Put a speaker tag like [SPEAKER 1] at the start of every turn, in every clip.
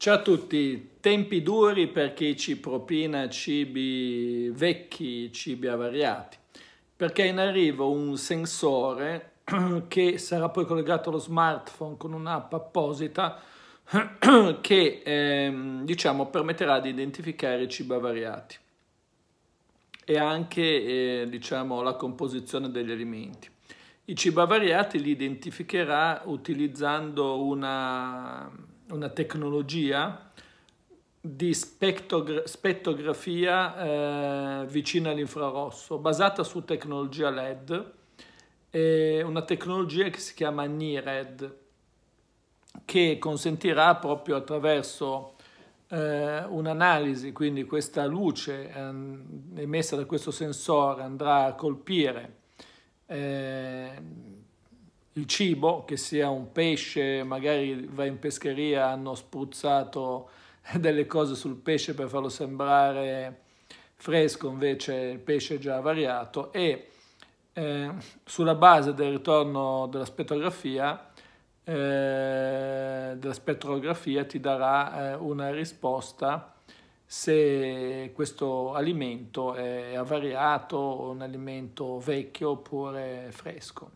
[SPEAKER 1] Ciao a tutti, tempi duri per chi ci propina cibi vecchi, cibi avariati, perché è in arrivo un sensore che sarà poi collegato allo smartphone con un'app apposita che ehm, diciamo permetterà di identificare i cibi avariati e anche eh, diciamo, la composizione degli alimenti. I cibi avariati li identificherà utilizzando una una tecnologia di spectogra spettrografia eh, vicina all'infrarosso, basata su tecnologia LED, e una tecnologia che si chiama NIRED, che consentirà proprio attraverso eh, un'analisi, quindi questa luce eh, emessa da questo sensore andrà a colpire eh, il cibo, che sia un pesce, magari va in pescheria, hanno spruzzato delle cose sul pesce per farlo sembrare fresco, invece il pesce è già variato e eh, sulla base del ritorno della spettrografia, eh, della spettrografia ti darà eh, una risposta se questo alimento è avariato, un alimento vecchio oppure fresco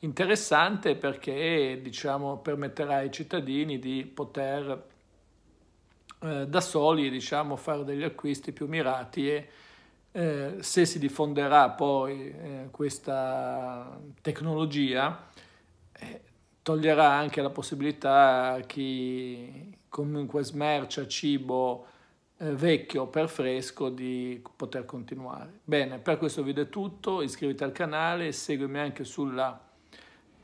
[SPEAKER 1] interessante perché diciamo, permetterà ai cittadini di poter eh, da soli diciamo, fare degli acquisti più mirati e eh, se si diffonderà poi eh, questa tecnologia eh, toglierà anche la possibilità a chi comunque smercia cibo eh, vecchio per fresco di poter continuare. Bene, per questo video è tutto, iscriviti al canale, seguimi anche sulla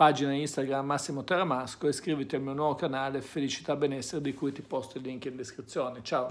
[SPEAKER 1] pagina Instagram Massimo Taramasco e iscriviti al mio nuovo canale Felicità Benessere di cui ti posto il link in descrizione. Ciao!